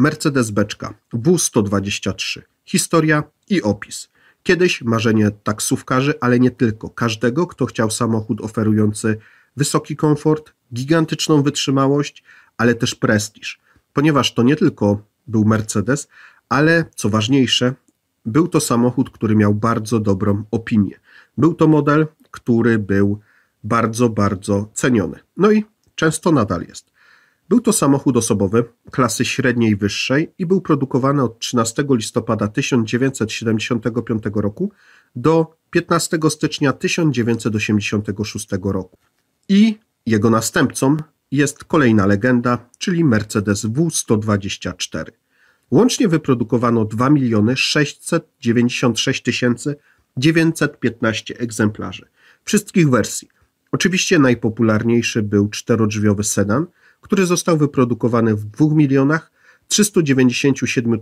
Mercedes Beczka, W123. Historia i opis. Kiedyś marzenie taksówkarzy, ale nie tylko. Każdego, kto chciał samochód oferujący wysoki komfort, gigantyczną wytrzymałość, ale też prestiż. Ponieważ to nie tylko był Mercedes, ale co ważniejsze, był to samochód, który miał bardzo dobrą opinię. Był to model, który był bardzo, bardzo ceniony. No i często nadal jest. Był to samochód osobowy klasy średniej i wyższej i był produkowany od 13 listopada 1975 roku do 15 stycznia 1986 roku. I jego następcą jest kolejna legenda, czyli Mercedes W124. Łącznie wyprodukowano 2 miliony 696 915 egzemplarzy wszystkich wersji. Oczywiście najpopularniejszy był czterodrzwiowy sedan – który został wyprodukowany w 2 milionach 397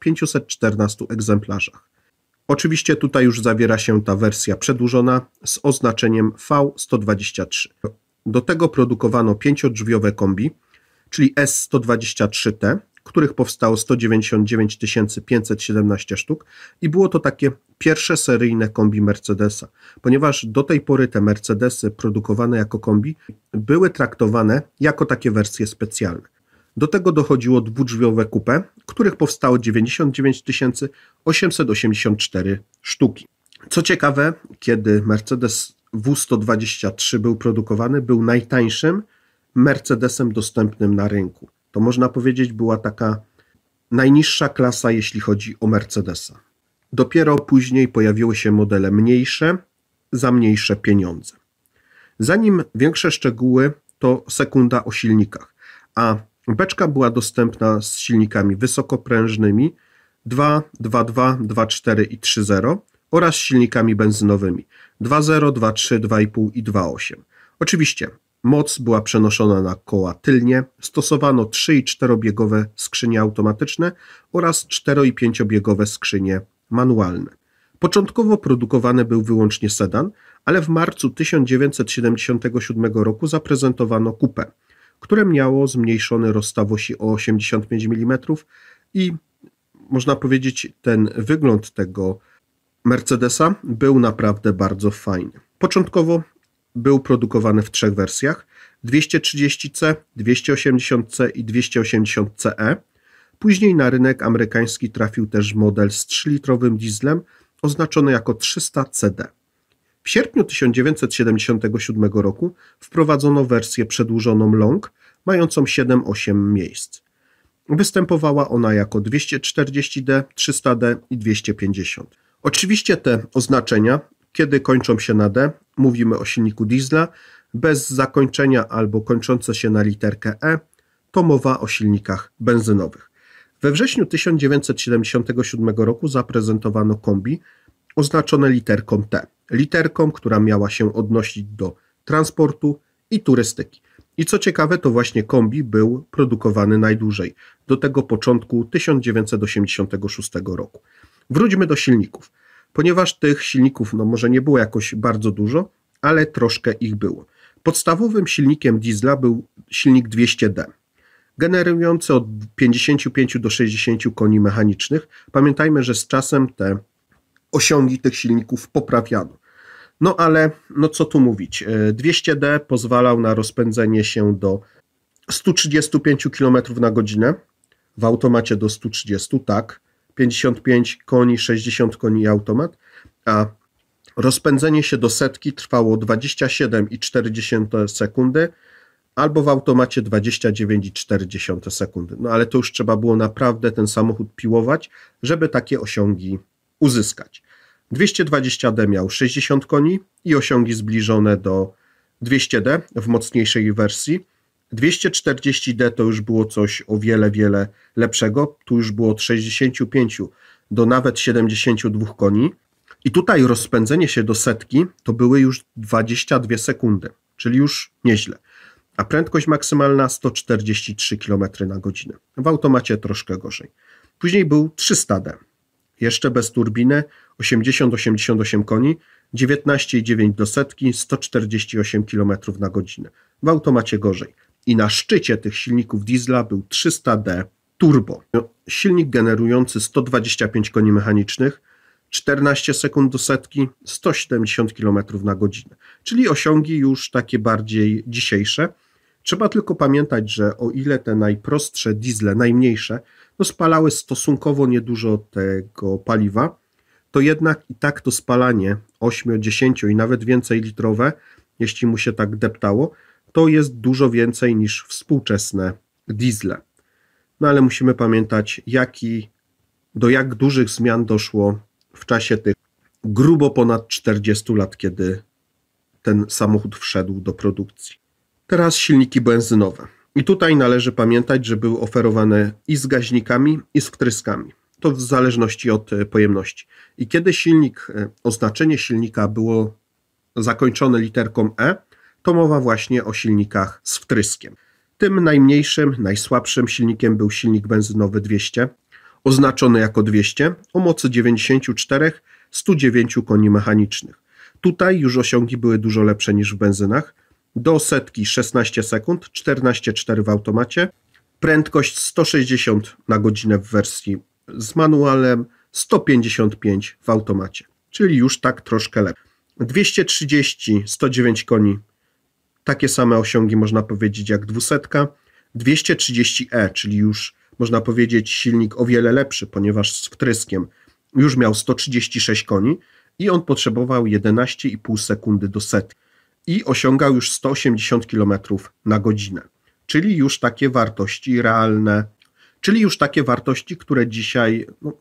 514 egzemplarzach. Oczywiście tutaj już zawiera się ta wersja przedłużona z oznaczeniem V123. Do tego produkowano pięciodrzwiowe kombi, czyli S123T, których powstało 199 517 sztuk i było to takie pierwsze seryjne kombi Mercedesa, ponieważ do tej pory te Mercedesy produkowane jako kombi były traktowane jako takie wersje specjalne. Do tego dochodziło dwudrzwiowe coupe, których powstało 99 884 sztuki. Co ciekawe, kiedy Mercedes W123 był produkowany, był najtańszym Mercedesem dostępnym na rynku to można powiedzieć była taka najniższa klasa, jeśli chodzi o Mercedesa. Dopiero później pojawiły się modele mniejsze za mniejsze pieniądze. Zanim większe szczegóły, to sekunda o silnikach, a beczka była dostępna z silnikami wysokoprężnymi 2, i 3.0 oraz silnikami benzynowymi 2,0,2,3,2,5 2.5 i 2.8. Oczywiście Moc była przenoszona na koła tylnie, stosowano 3 i 4-biegowe skrzynie automatyczne oraz 4 i 5-biegowe skrzynie manualne. Początkowo produkowany był wyłącznie sedan, ale w marcu 1977 roku zaprezentowano kupę, które miało zmniejszony rozstaw osi o 85 mm i można powiedzieć ten wygląd tego Mercedesa był naprawdę bardzo fajny. Początkowo był produkowany w trzech wersjach: 230C, 280C i 280CE. E. Później na rynek amerykański trafił też model z 3-litrowym dieslem oznaczony jako 300CD. W sierpniu 1977 roku wprowadzono wersję przedłużoną long, mającą 7-8 miejsc. Występowała ona jako 240D, 300D i 250. Oczywiście te oznaczenia kiedy kończą się na D, mówimy o silniku diesla, bez zakończenia albo kończące się na literkę E, to mowa o silnikach benzynowych. We wrześniu 1977 roku zaprezentowano kombi oznaczone literką T, literką, która miała się odnosić do transportu i turystyki. I co ciekawe, to właśnie kombi był produkowany najdłużej, do tego początku 1986 roku. Wróćmy do silników ponieważ tych silników no może nie było jakoś bardzo dużo, ale troszkę ich było. Podstawowym silnikiem diesla był silnik 200D, generujący od 55 do 60 koni mechanicznych. Pamiętajmy, że z czasem te osiągi tych silników poprawiano. No ale, no co tu mówić, 200D e, pozwalał na rozpędzenie się do 135 km na godzinę, w automacie do 130, tak, 55 koni, 60 koni i automat, a rozpędzenie się do setki trwało 27,4 sekundy, albo w automacie 29,4 sekundy. No ale to już trzeba było naprawdę ten samochód piłować, żeby takie osiągi uzyskać. 220D miał 60 koni i osiągi zbliżone do 200D w mocniejszej wersji, 240D to już było coś o wiele, wiele lepszego. Tu już było od 65 do nawet 72 koni. I tutaj rozpędzenie się do setki to były już 22 sekundy, czyli już nieźle. A prędkość maksymalna 143 km na godzinę. W automacie troszkę gorzej. Później był 300D. Jeszcze bez turbiny, 80-88 koni, 19,9 do setki, 148 km na godzinę. W automacie gorzej i na szczycie tych silników diesla był 300D turbo. Silnik generujący 125 koni mechanicznych, 14 sekund do setki, 170 km na godzinę. Czyli osiągi już takie bardziej dzisiejsze. Trzeba tylko pamiętać, że o ile te najprostsze diesle, najmniejsze, no spalały stosunkowo niedużo tego paliwa, to jednak i tak to spalanie 8, 10 i nawet więcej litrowe, jeśli mu się tak deptało, to jest dużo więcej niż współczesne diesle. No ale musimy pamiętać, jaki, do jak dużych zmian doszło w czasie tych grubo ponad 40 lat, kiedy ten samochód wszedł do produkcji. Teraz silniki benzynowe. I tutaj należy pamiętać, że były oferowane i z gaźnikami, i z wtryskami. To w zależności od e, pojemności. I kiedy silnik, e, oznaczenie silnika było zakończone literką E, to mowa właśnie o silnikach z wtryskiem. Tym najmniejszym, najsłabszym silnikiem był silnik benzynowy 200, oznaczony jako 200 o mocy 94-109 koni mechanicznych. Tutaj już osiągi były dużo lepsze niż w benzynach. Do setki 16 sekund, 14,4 w automacie, prędkość 160 na godzinę w wersji z manualem, 155 w automacie, czyli już tak troszkę lepiej. 230 109 koni takie same osiągi można powiedzieć jak 200. 230e, e, czyli już można powiedzieć silnik o wiele lepszy, ponieważ z wtryskiem już miał 136 koni i on potrzebował 11,5 sekundy do setki i osiągał już 180 km na godzinę, czyli już takie wartości realne, czyli już takie wartości, które dzisiaj no,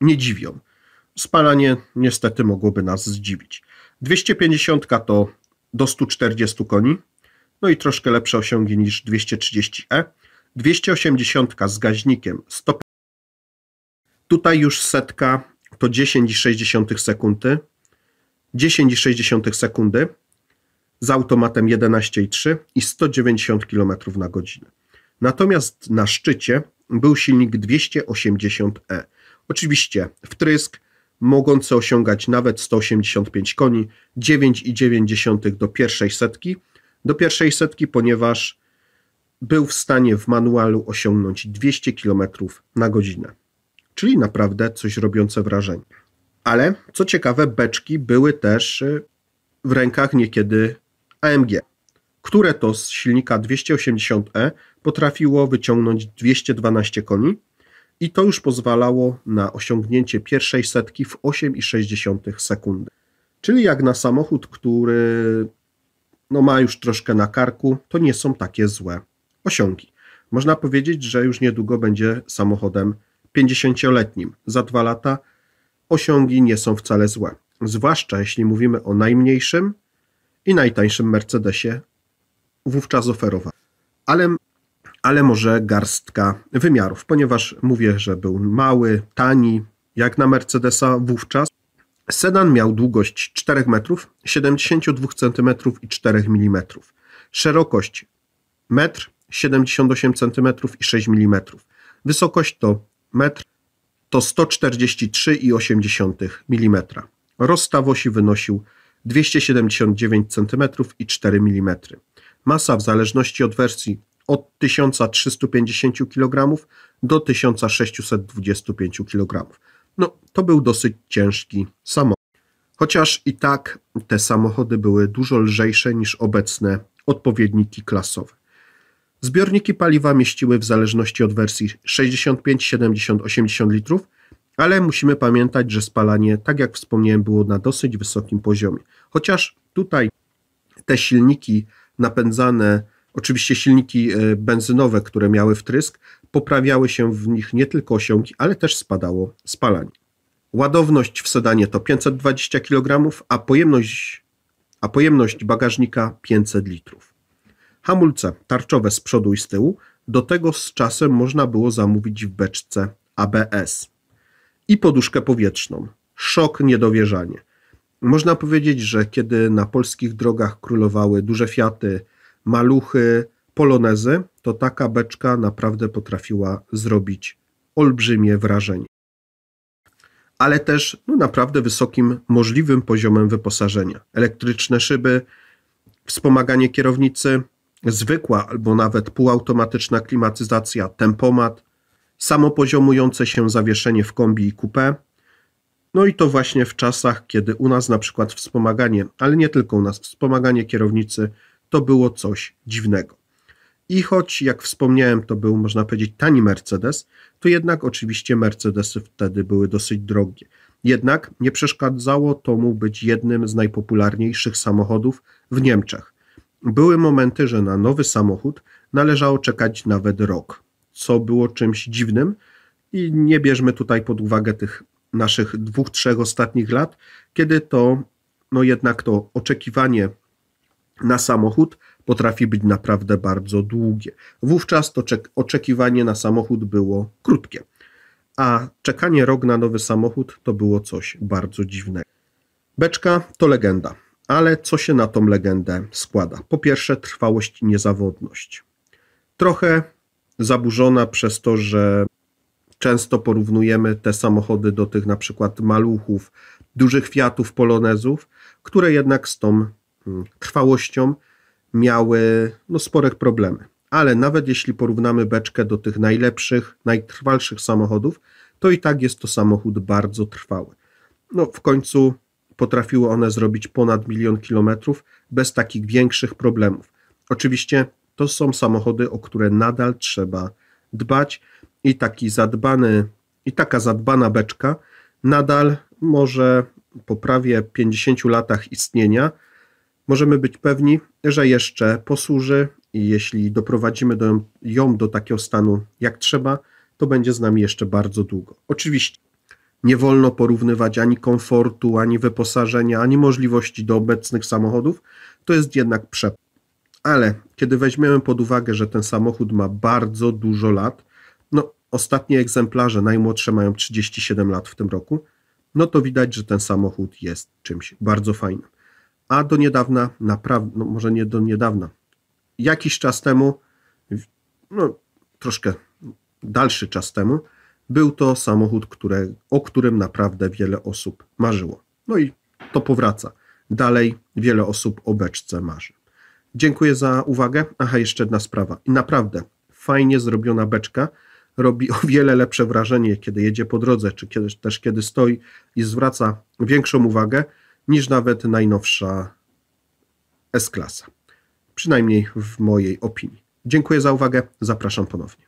nie dziwią. Spalanie niestety mogłoby nas zdziwić. 250 to do 140 koni, no i troszkę lepsze osiągi niż 230E. 280 e. z gaźnikiem 100. Tutaj już setka to 10,6 sekundy. 10,6 sekundy z automatem 11,3 i 190 km na godzinę. Natomiast na szczycie był silnik 280E. E. Oczywiście wtrysk, mogące osiągać nawet 185 koni, 9,9 do pierwszej setki, do pierwszej setki, ponieważ był w stanie w manualu osiągnąć 200 km na godzinę. Czyli naprawdę coś robiące wrażenie. Ale co ciekawe, beczki były też y, w rękach niekiedy AMG, które to z silnika 280E e potrafiło wyciągnąć 212 koni, i to już pozwalało na osiągnięcie pierwszej setki w 8,6 sekundy. Czyli jak na samochód, który no ma już troszkę na karku, to nie są takie złe osiągi. Można powiedzieć, że już niedługo będzie samochodem 50-letnim. Za dwa lata osiągi nie są wcale złe. Zwłaszcza jeśli mówimy o najmniejszym i najtańszym Mercedesie wówczas oferowanym. Ale ale może garstka wymiarów, ponieważ mówię, że był mały, tani, jak na Mercedesa wówczas. Sedan miał długość 4 m, 72 cm i 4 mm, szerokość 1,78 m i 6 mm, wysokość to 1 to 143,8 mm. Rozstaw osi wynosił 279 cm i 4 mm. Masa w zależności od wersji od 1350 kg do 1625 kg. No, to był dosyć ciężki samochód. Chociaż i tak te samochody były dużo lżejsze niż obecne odpowiedniki klasowe. Zbiorniki paliwa mieściły w zależności od wersji 65, 70, 80 litrów, ale musimy pamiętać, że spalanie, tak jak wspomniałem, było na dosyć wysokim poziomie. Chociaż tutaj te silniki napędzane Oczywiście silniki e, benzynowe, które miały wtrysk, poprawiały się w nich nie tylko osiągi, ale też spadało spalanie. Ładowność w sedanie to 520 kg, a pojemność, a pojemność bagażnika 500 litrów. Hamulce tarczowe z przodu i z tyłu, do tego z czasem można było zamówić w beczce ABS. I poduszkę powietrzną. Szok, niedowierzanie. Można powiedzieć, że kiedy na polskich drogach królowały duże fiaty, maluchy, polonezy, to taka beczka naprawdę potrafiła zrobić olbrzymie wrażenie. Ale też no, naprawdę wysokim możliwym poziomem wyposażenia. Elektryczne szyby, wspomaganie kierownicy, zwykła albo nawet półautomatyczna klimatyzacja, tempomat, samopoziomujące się zawieszenie w kombi i coupé. No i to właśnie w czasach, kiedy u nas na przykład wspomaganie, ale nie tylko u nas, wspomaganie kierownicy to było coś dziwnego. I choć, jak wspomniałem, to był, można powiedzieć, tani Mercedes, to jednak oczywiście Mercedesy wtedy były dosyć drogie. Jednak nie przeszkadzało to mu być jednym z najpopularniejszych samochodów w Niemczech. Były momenty, że na nowy samochód należało czekać nawet rok, co było czymś dziwnym i nie bierzmy tutaj pod uwagę tych naszych dwóch, trzech ostatnich lat, kiedy to no jednak to oczekiwanie na samochód potrafi być naprawdę bardzo długie. Wówczas to oczekiwanie na samochód było krótkie, a czekanie rok na nowy samochód to było coś bardzo dziwnego. Beczka to legenda, ale co się na tą legendę składa? Po pierwsze, trwałość i niezawodność. Trochę zaburzona przez to, że często porównujemy te samochody do tych na przykład maluchów, dużych Fiatów, polonezów, które jednak z tą trwałością mm, miały no, spore problemy. Ale nawet jeśli porównamy beczkę do tych najlepszych, najtrwalszych samochodów, to i tak jest to samochód bardzo trwały. No, w końcu potrafiły one zrobić ponad milion kilometrów bez takich większych problemów. Oczywiście to są samochody, o które nadal trzeba dbać i taki zadbany, i taka zadbana beczka nadal może po prawie 50 latach istnienia możemy być pewni, że jeszcze posłuży i jeśli doprowadzimy do, ją do takiego stanu jak trzeba, to będzie z nami jeszcze bardzo długo. Oczywiście nie wolno porównywać ani komfortu, ani wyposażenia, ani możliwości do obecnych samochodów. To jest jednak przepływ. Ale kiedy weźmiemy pod uwagę, że ten samochód ma bardzo dużo lat, no ostatnie egzemplarze najmłodsze mają 37 lat w tym roku, no to widać, że ten samochód jest czymś bardzo fajnym a do niedawna, naprawdę, no może nie do niedawna, jakiś czas temu, no troszkę dalszy czas temu, był to samochód, które, o którym naprawdę wiele osób marzyło. No i to powraca. Dalej wiele osób o beczce marzy. Dziękuję za uwagę. Aha, jeszcze jedna sprawa. I naprawdę fajnie zrobiona beczka robi o wiele lepsze wrażenie, kiedy jedzie po drodze, czy kiedy, też kiedy stoi i zwraca większą uwagę, niż nawet najnowsza S-klasa. Przynajmniej w mojej opinii. Dziękuję za uwagę, zapraszam ponownie.